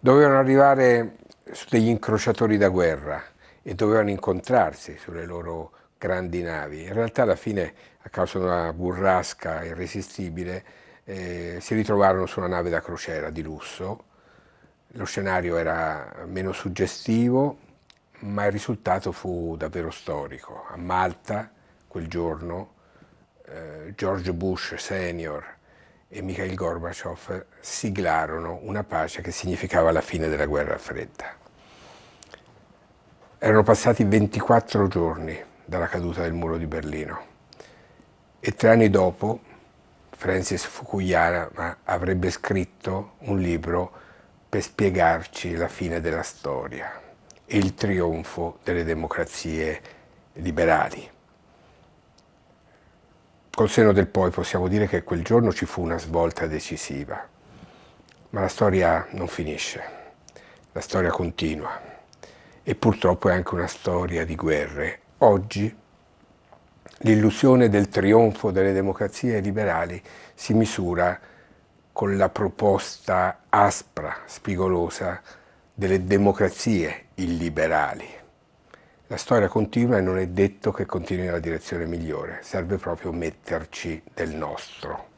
dovevano arrivare su degli incrociatori da guerra e dovevano incontrarsi sulle loro grandi navi. In realtà alla fine, a causa di una burrasca irresistibile, eh, si ritrovarono su una nave da crociera di lusso. Lo scenario era meno suggestivo, ma il risultato fu davvero storico. A Malta, quel giorno, eh, George Bush senior e Mikhail Gorbachev siglarono una pace che significava la fine della guerra fredda. Erano passati 24 giorni dalla caduta del muro di Berlino e tre anni dopo Francis Fukuyama avrebbe scritto un libro per spiegarci la fine della storia e il trionfo delle democrazie liberali. Col seno del poi possiamo dire che quel giorno ci fu una svolta decisiva, ma la storia non finisce, la storia continua e purtroppo è anche una storia di guerre. Oggi l'illusione del trionfo delle democrazie liberali si misura con la proposta aspra, spigolosa delle democrazie illiberali. La storia continua e non è detto che continui nella direzione migliore, serve proprio metterci del nostro.